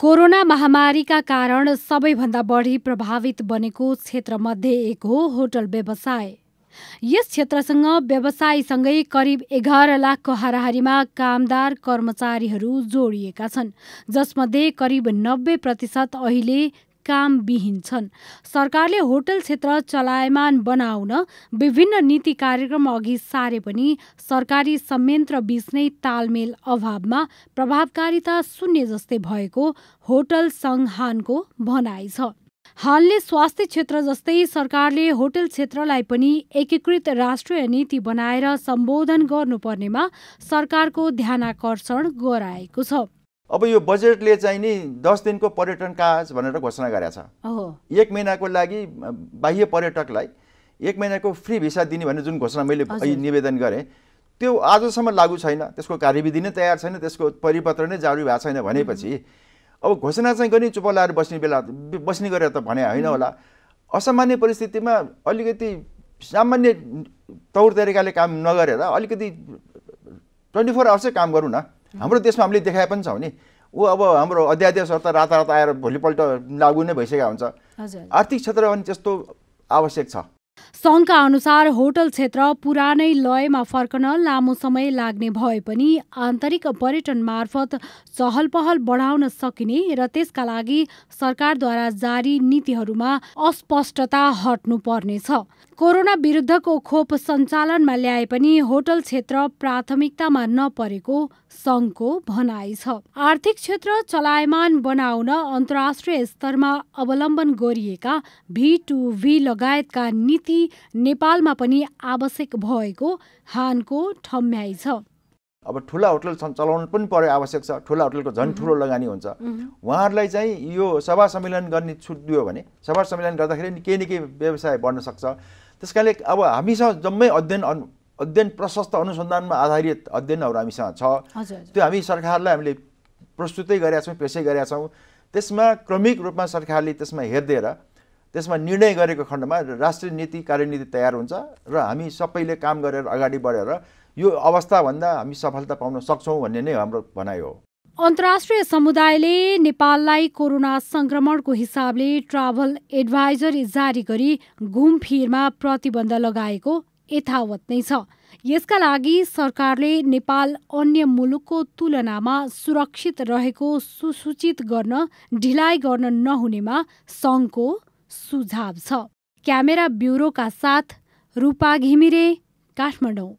corona महामारीका कारण सबैभन्दा बढी प्रभावित बनेको क्षेत्रमध्ये एक हो होटल व्यवसाय यस क्षेत्रसँग व्यवसायीसँगै करिब एघार लाखको हाराहारीमा कामदार कर्मचारीहरू जोडिएका छन् जसमध्ये करिब नब्बे प्रतिशत अहिले कामविहीन छन् सरकारले होटल क्षेत्र चलायमान बनाउन विभिन्न नीति कार्यक्रम अघि सारे पनि सरकारी संयन्त्र बीच नै तालमेल अभावमा प्रभावकारिता शून्य जस्तै भएको होटल सङ्घानको भनाइ छ हालले स्वास्थ्य क्षेत्र जस्तै सरकारले होटल क्षेत्रलाई पनि एकीकृत राष्ट्रिय नीति बनाएर सम्बोधन गर्नुपर्नेमा सरकारको ध्यानाकर्षण गराएको छ अब यो बजेटले चाहिँ नि दस दिनको पर्यटन काज भनेर घोषणा गरेका छ एक महिनाको लागि बाह्य पर्यटकलाई एक महिनाको फ्री भिसा दिने भन्ने जुन घोषणा मैले निवेदन गरेँ त्यो आजसम्म लागु छैन त्यसको कार्यविधि नै तयार छैन त्यसको परिपत्र नै जारी भएको छैन भनेपछि अब घोषणा चाहिँ गर्ने चुप लाएर बस्ने बेला बस्ने गरेर त भने होइन होला असामान्य परिस्थितिमा अलिकति सामान्य तौर तरिकाले काम नगरेर अलिकति ट्वेन्टी फोर आवर्सै काम गरौँ न हाम्रो देशमा हामीले देखाए पनि छौँ नि ऊ अब हाम्रो अध्यादेश त रातारात आएर भोलिपल्ट लागु नै भइसकेको हुन्छ आर्थिक क्षेत्र पनि त्यस्तो आवश्यक छ सङ्घका अनुसार होटल क्षेत्र पुरानै लयमा फर्कन लामो समय लाग्ने भए पनि आन्तरिक पर्यटन मार्फत चहल पहल बढाउन सकिने र त्यसका लागि सरकारद्वारा जारी नीतिहरूमा अस्पष्टता हट्नु पर्नेछ कोरोना विरुद्धको खोप सञ्चालनमा ल्याए पनि होटल क्षेत्र प्राथमिकतामा नपरेको सङ्घको भनाइ छ आर्थिक क्षेत्र चलायमान बनाउन अन्तर्राष्ट्रिय स्तरमा अवलम्बन गरिएका भी टु भी लगायतका नीति नेपालमा पनि आवश्यक भएको हानको ठम्याइ छ अब ठुला होटल चलाउनु पनि पर्यो आवश्यक छ ठुला होटलको झन् ठुलो लगानी हुन्छ उहाँहरूलाई चाहिँ यो सभा सम्मेलन गर्ने छुट दियो भने सभा सम्मेलन गर्दाखेरि केही न केही व्यवसाय बढ्न सक्छ त्यस कारणले अब हामीसँग जम्मै अध्ययन अध्ययन प्रशस्त अनुसन्धानमा आधारित अध्ययनहरू हामीसँग छ त्यो हामी सरकारलाई हामीले प्रस्तुतै गरेका छौँ पेसै गरेका छौँ त्यसमा क्रमिक रूपमा सरकारले त्यसमा हेरिदिएर त्यसमा निर्णय गरेको खण्डमा राष्ट्रिय नीति कार्यनीति तयार हुन्छ र हामी सबैले काम गरेर अगाडि बढेर यो अवस्थाभन्दा हामी सफलता पाउन सक्छौँ भन्ने नै हाम्रो भनाइ हो अन्तर्राष्ट्रिय समुदायले नेपाललाई कोरोना सङ्क्रमणको हिसाबले ट्राभल एडभाइजरी जारी गरी घुमफिरमा प्रतिबन्ध लगाएको यथावत नै छ यसका लागि सरकारले नेपाल अन्य मुलुकको तुलनामा सुरक्षित रहेको सुसूचित गर्न ढिलाइ गर्न नहुनेमा सङ्घको सुझाव छ क्यामेरा ब्युरोका साथ रूपा घिमिरे काठमाडौँ